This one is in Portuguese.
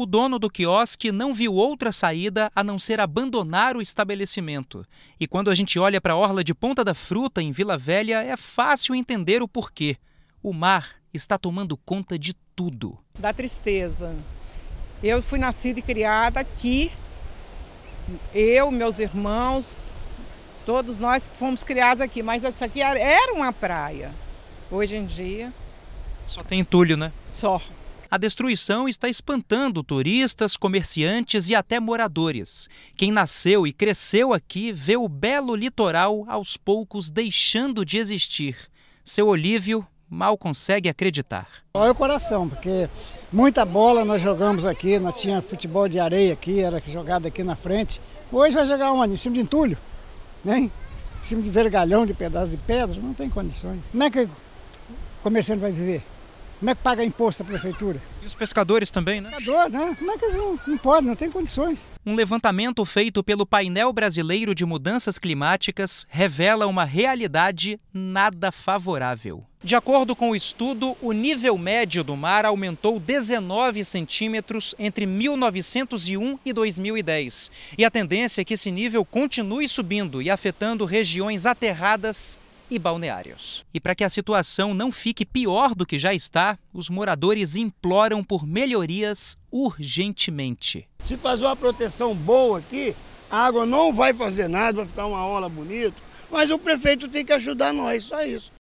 O dono do quiosque não viu outra saída a não ser abandonar o estabelecimento. E quando a gente olha para a orla de Ponta da Fruta, em Vila Velha, é fácil entender o porquê. O mar está tomando conta de tudo. Dá tristeza. Eu fui nascida e criada aqui. Eu, meus irmãos, todos nós fomos criados aqui, mas essa aqui era uma praia. Hoje em dia. Só tem entulho, né? Só. A destruição está espantando turistas, comerciantes e até moradores. Quem nasceu e cresceu aqui vê o belo litoral aos poucos deixando de existir. Seu Olívio mal consegue acreditar. Olha é o coração, porque muita bola nós jogamos aqui, nós tinha futebol de areia aqui, era jogado aqui na frente. Hoje vai jogar onde? Em cima de entulho, né? Em cima de vergalhão, de pedaço de pedra, não tem condições. Como é que o comerciante vai viver? Como é que paga imposto a prefeitura? E os pescadores também, né? Pescador, né? Como é que eles não, não podem, não tem condições? Um levantamento feito pelo painel brasileiro de mudanças climáticas revela uma realidade nada favorável. De acordo com o estudo, o nível médio do mar aumentou 19 centímetros entre 1901 e 2010. E a tendência é que esse nível continue subindo e afetando regiões aterradas e balneários. E para que a situação não fique pior do que já está, os moradores imploram por melhorias urgentemente. Se fazer uma proteção boa aqui, a água não vai fazer nada, vai ficar uma ola bonita, mas o prefeito tem que ajudar nós, só isso.